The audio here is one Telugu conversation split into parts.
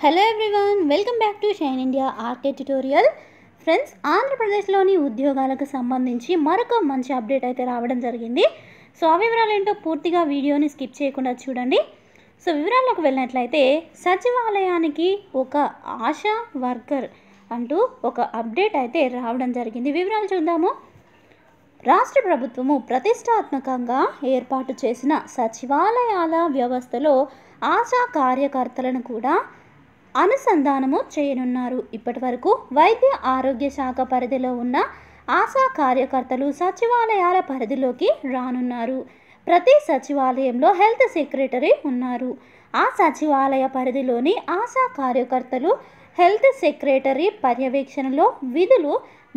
hello everyone welcome back to shine India RK tutorial friends ఆంధ్రప్రదేశ్లోని ఉద్యోగాలకు సంబంధించి మరొక మంచి అప్డేట్ అయితే రావడం జరిగింది సో ఆ వివరాలు ఏంటో పూర్తిగా వీడియోని స్కిప్ చేయకుండా చూడండి సో వివరాల్లోకి వెళ్ళినట్లయితే సచివాలయానికి ఒక ఆశా వర్కర్ అంటూ ఒక అప్డేట్ అయితే రావడం జరిగింది వివరాలు చూద్దాము రాష్ట్ర ప్రభుత్వము ప్రతిష్టాత్మకంగా ఏర్పాటు చేసిన సచివాలయాల వ్యవస్థలో ఆశా కార్యకర్తలను కూడా అనుసంధానము చేయనున్నారు ఇప్పటి వరకు వైద్య ఆరోగ్య శాఖ పరిధిలో ఉన్న ఆశా కార్యకర్తలు సచివాలయాల పరిధిలోకి రానున్నారు ప్రతి సచివాలయంలో హెల్త్ సెక్రటరీ ఉన్నారు ఆ సచివాలయ పరిధిలోని ఆశా కార్యకర్తలు హెల్త్ సెక్రటరీ పర్యవేక్షణలో విధులు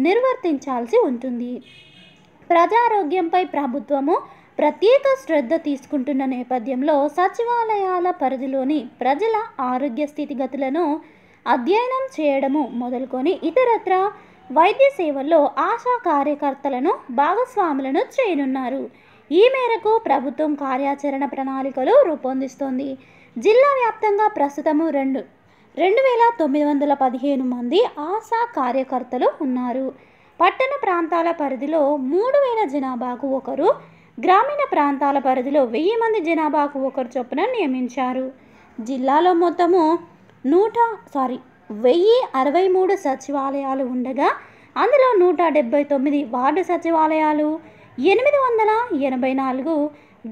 నిర్వర్తించాల్సి ఉంటుంది ప్రజారోగ్యంపై ప్రభుత్వము ప్రత్యేక శ్రద్ధ తీసుకుంటున్న నేపథ్యంలో సచివాలయాల పరిధిలోని ప్రజల ఆరోగ్య స్థితిగతులను అధ్యయనం చేయడము మొదలుకొని ఇతరత్ర వైద్య సేవల్లో ఆశా కార్యకర్తలను భాగస్వాములను చేయనున్నారు ఈ మేరకు ప్రభుత్వం కార్యాచరణ ప్రణాళికలు రూపొందిస్తోంది జిల్లా వ్యాప్తంగా ప్రస్తుతము రెండు రెండు వేల తొమ్మిది వందల పదిహేను మంది ఆశా కార్యకర్తలు ఉన్నారు పట్టణ ప్రాంతాల పరిధిలో మూడు వేల జనాభాకు ఒకరు గ్రామీణ ప్రాంతాల పరిధిలో వెయ్యి మంది జనాభాకు ఒకరు చొప్పున నియమించారు జిల్లాలో మొత్తము నూట సారీ వెయ్యి అరవై మూడు సచివాలయాలు ఉండగా అందులో నూట డెబ్బై తొమ్మిది వార్డు సచివాలయాలు ఎనిమిది వందల ఎనభై నాలుగు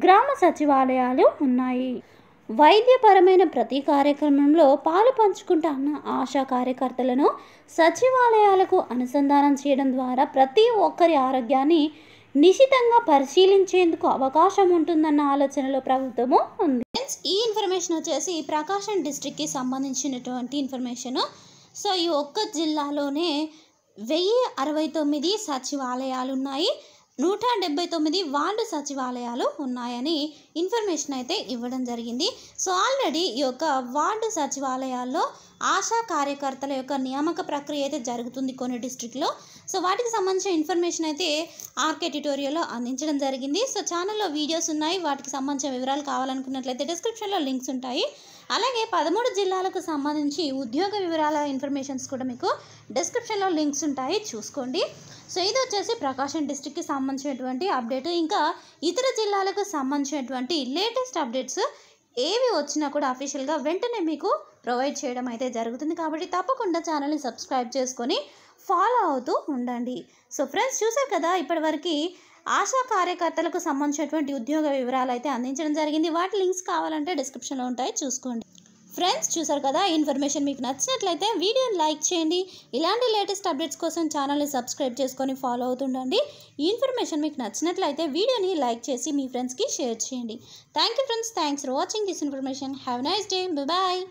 గ్రామ సచివాలయాలు ఉన్నాయి వైద్యపరమైన ప్రతి కార్యక్రమంలో పాలు పంచుకుంటున్న ఆశా కార్యకర్తలను సచివాలయాలకు అనుసంధానం చేయడం ద్వారా ప్రతి ఒక్కరి ఆరోగ్యాన్ని నిశితంగా పరిశీలించేందుకు అవకాశం ఉంటుందన్న ఆలోచనలో ప్రభుత్వము ఉంది ఈ ఇన్ఫర్మేషన్ వచ్చేసి ప్రకాశం డిస్టిక్కి సంబంధించినటువంటి ఇన్ఫర్మేషను సో ఈ ఒక్క జిల్లాలోనే వెయ్యి అరవై తొమ్మిది సచివాలయాలు ఉన్నాయి నూట డెబ్బై తొమ్మిది వార్డు సచివాలయాలు ఉన్నాయని ఇన్ఫర్మేషన్ అయితే ఇవ్వడం జరిగింది సో ఆల్రెడీ ఈ యొక్క వార్డు సచివాలయాల్లో ఆశా కార్యకర్తల యొక్క నియామక ప్రక్రియ అయితే జరుగుతుంది కొన్ని డిస్ట్రిక్ట్లో సో వాటికి సంబంధించిన ఇన్ఫర్మేషన్ అయితే ఆర్కే ట్యూటోరియల్లో అందించడం జరిగింది సో ఛానల్లో వీడియోస్ ఉన్నాయి వాటికి సంబంధించిన వివరాలు కావాలనుకున్నట్లయితే డిస్క్రిప్షన్లో లింక్స్ ఉంటాయి అలాగే పదమూడు జిల్లాలకు సంబంధించి ఉద్యోగ వివరాల ఇన్ఫర్మేషన్స్ కూడా మీకు డిస్క్రిప్షన్లో లింక్స్ ఉంటాయి చూసుకోండి సో ఇది వచ్చేసి ప్రకాశం డిస్టిక్కి సంబంధించినటువంటి అప్డేట్ ఇంకా ఇతర జిల్లాలకు సంబంధించినటువంటి లేటెస్ట్ అప్డేట్స్ ఏవి వచ్చినా కూడా అఫీషియల్గా వెంటనే మీకు ప్రొవైడ్ చేయడం అయితే జరుగుతుంది కాబట్టి తప్పకుండా ఛానల్ని సబ్స్క్రైబ్ చేసుకొని ఫాలో అవుతూ ఉండండి సో ఫ్రెండ్స్ చూసారు కదా ఇప్పటివరకు ఆశా కార్యకర్తలకు సంబంధించినటువంటి ఉద్యోగ వివరాలు అయితే అందించడం జరిగింది వాటి లింక్స్ కావాలంటే డిస్క్రిప్షన్లో ఉంటాయి చూసుకోండి ఫ్రెండ్స్ చూసారు కదా ఇన్ఫర్మేషన్ మీకు నచ్చినట్లయితే వీడియోని లైక్ చేయండి ఇలాంటి లేటెస్ట్ అప్డేట్స్ కోసం ఛానల్ని సబ్స్క్రైబ్ చేసుకొని ఫాలో అవుతుండండి ఈ ఇన్ఫర్మేషన్ మీకు నచ్చినట్లయితే వీడియోని లైక్ చేసి మీ ఫ్రెండ్స్కి షేర్ చేయండి thank you friends thanks for watching this information have nice day bye